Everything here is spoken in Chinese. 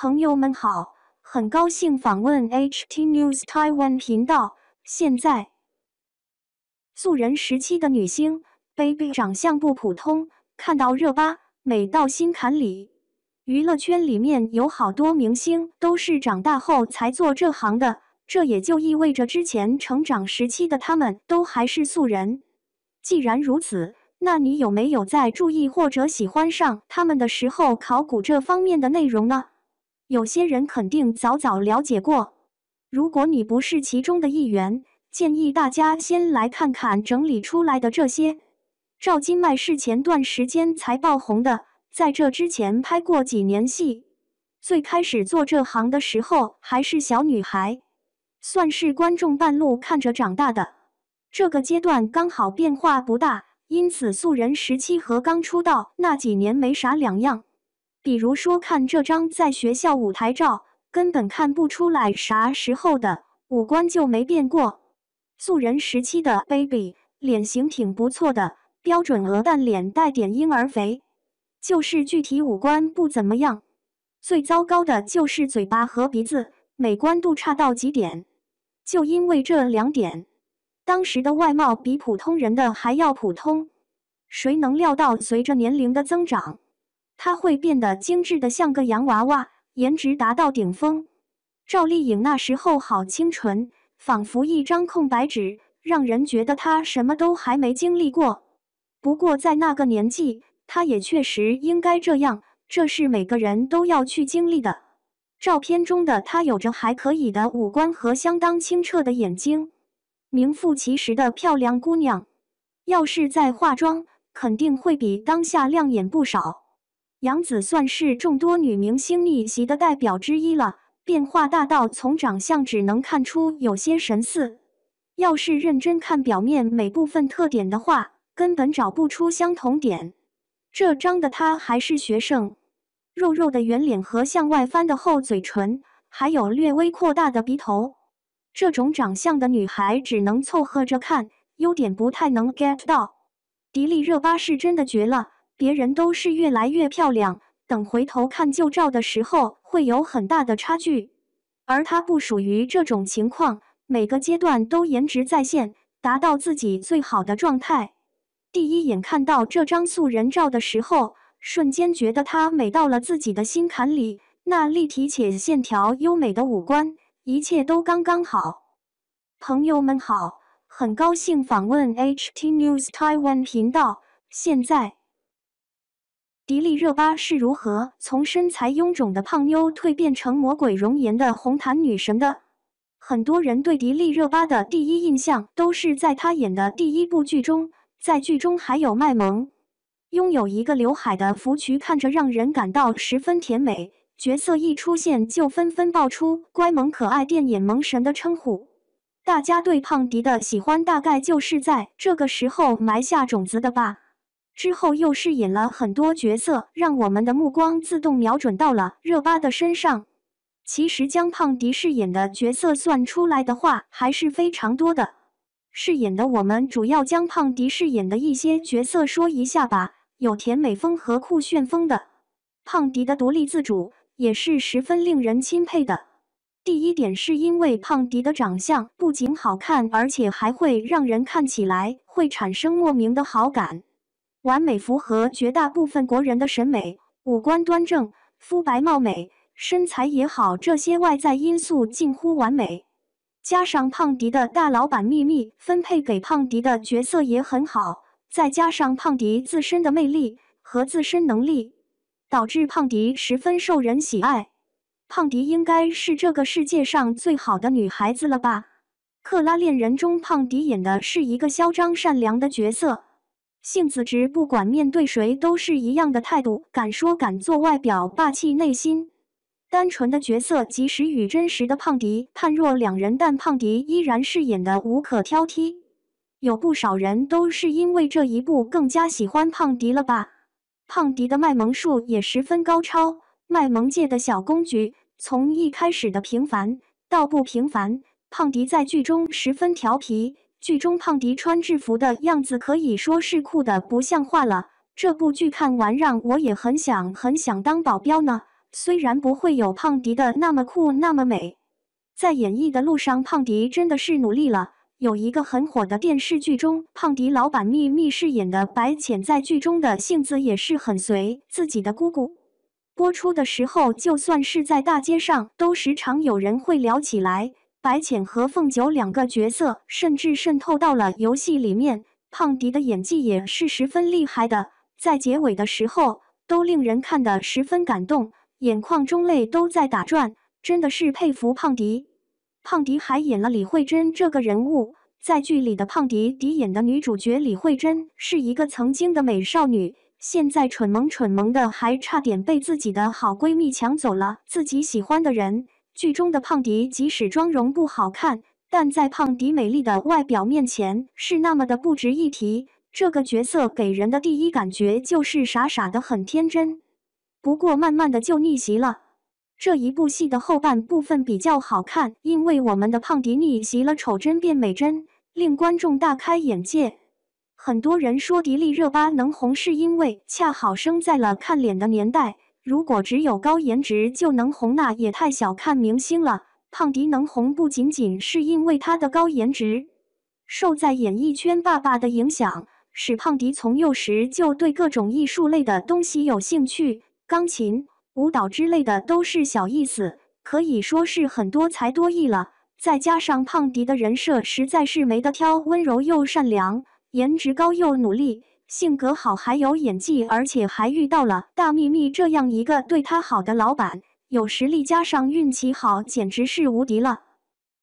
朋友们好，很高兴访问 HT News Taiwan 频道。现在，素人时期的女星 Baby 长相不普通，看到热巴美到心坎里。娱乐圈里面有好多明星都是长大后才做这行的，这也就意味着之前成长时期的他们都还是素人。既然如此，那你有没有在注意或者喜欢上他们的时候考古这方面的内容呢？有些人肯定早早了解过，如果你不是其中的一员，建议大家先来看看整理出来的这些。赵今麦是前段时间才爆红的，在这之前拍过几年戏，最开始做这行的时候还是小女孩，算是观众半路看着长大的。这个阶段刚好变化不大，因此素人时期和刚出道那几年没啥两样。比如说，看这张在学校舞台照，根本看不出来啥时候的，五官就没变过。素人时期的 Baby 脸型挺不错的，标准鹅蛋脸带点婴儿肥，就是具体五官不怎么样。最糟糕的就是嘴巴和鼻子，美观度差到极点。就因为这两点，当时的外貌比普通人的还要普通。谁能料到，随着年龄的增长？她会变得精致的像个洋娃娃，颜值达到顶峰。赵丽颖那时候好清纯，仿佛一张空白纸，让人觉得她什么都还没经历过。不过在那个年纪，她也确实应该这样，这是每个人都要去经历的。照片中的她有着还可以的五官和相当清澈的眼睛，名副其实的漂亮姑娘。要是在化妆，肯定会比当下亮眼不少。杨紫算是众多女明星逆袭的代表之一了，变化大到从长相只能看出有些神似。要是认真看表面每部分特点的话，根本找不出相同点。这张的她还是学生，肉肉的圆脸和向外翻的厚嘴唇，还有略微扩大的鼻头。这种长相的女孩只能凑合着看，优点不太能 get 到。迪丽热巴是真的绝了。别人都是越来越漂亮，等回头看旧照的时候，会有很大的差距。而她不属于这种情况，每个阶段都颜值在线，达到自己最好的状态。第一眼看到这张素人照的时候，瞬间觉得她美到了自己的心坎里。那立体且线条优美的五官，一切都刚刚好。朋友们好，很高兴访问 HT News Taiwan 频道，现在。迪丽热巴是如何从身材臃肿的胖妞蜕变成魔鬼容颜的红毯女神的？很多人对迪丽热巴的第一印象都是在她演的第一部剧中，在剧中还有卖萌，拥有一个刘海的芙蕖看着让人感到十分甜美，角色一出现就纷纷爆出“乖萌可爱”“电影萌神”的称呼。大家对胖迪的喜欢大概就是在这个时候埋下种子的吧。之后又饰演了很多角色，让我们的目光自动瞄准到了热巴的身上。其实将胖迪饰演的角色算出来的话，还是非常多的。饰演的我们主要将胖迪饰演的一些角色说一下吧，有甜美风和酷炫风的。胖迪的独立自主也是十分令人钦佩的。第一点是因为胖迪的长相不仅好看，而且还会让人看起来会产生莫名的好感。完美符合绝大部分国人的审美，五官端正，肤白貌美，身材也好，这些外在因素近乎完美。加上胖迪的大老板秘密分配给胖迪的角色也很好，再加上胖迪自身的魅力和自身能力，导致胖迪十分受人喜爱。胖迪应该是这个世界上最好的女孩子了吧？《克拉恋人》中，胖迪演的是一个嚣张善良的角色。性子直，不管面对谁都是一样的态度，敢说敢做，外表霸气，内心单纯的角色，即使与真实的胖迪判若两人，但胖迪依然饰演的无可挑剔。有不少人都是因为这一部更加喜欢胖迪了吧？胖迪的卖萌术也十分高超，卖萌界的小公举，从一开始的平凡到不平凡，胖迪在剧中十分调皮。剧中胖迪穿制服的样子可以说是酷的不像话了。这部剧看完让我也很想很想当保镖呢，虽然不会有胖迪的那么酷那么美。在演绎的路上，胖迪真的是努力了。有一个很火的电视剧中，胖迪老板秘密饰演的白浅在剧中的性子也是很随自己的姑姑。播出的时候，就算是在大街上，都时常有人会聊起来。白浅和凤九两个角色甚至渗透到了游戏里面，胖迪的演技也是十分厉害的，在结尾的时候都令人看得十分感动，眼眶中泪都在打转，真的是佩服胖迪。胖迪还演了李慧珍这个人物，在剧里的胖迪迪演的女主角李慧珍是一个曾经的美少女，现在蠢萌蠢萌的，还差点被自己的好闺蜜抢走了自己喜欢的人。剧中的胖迪即使妆容不好看，但在胖迪美丽的外表面前是那么的不值一提。这个角色给人的第一感觉就是傻傻的很天真，不过慢慢的就逆袭了。这一部戏的后半部分比较好看，因为我们的胖迪逆袭了丑真变美真，令观众大开眼界。很多人说迪丽热巴能红是因为恰好生在了看脸的年代。如果只有高颜值就能红，那也太小看明星了。胖迪能红，不仅仅是因为他的高颜值。受在演艺圈爸爸的影响，使胖迪从幼时就对各种艺术类的东西有兴趣，钢琴、舞蹈之类的都是小意思，可以说是很多才多艺了。再加上胖迪的人设实在是没得挑，温柔又善良，颜值高又努力。性格好，还有演技，而且还遇到了大秘密这样一个对他好的老板，有实力加上运气好，简直是无敌了。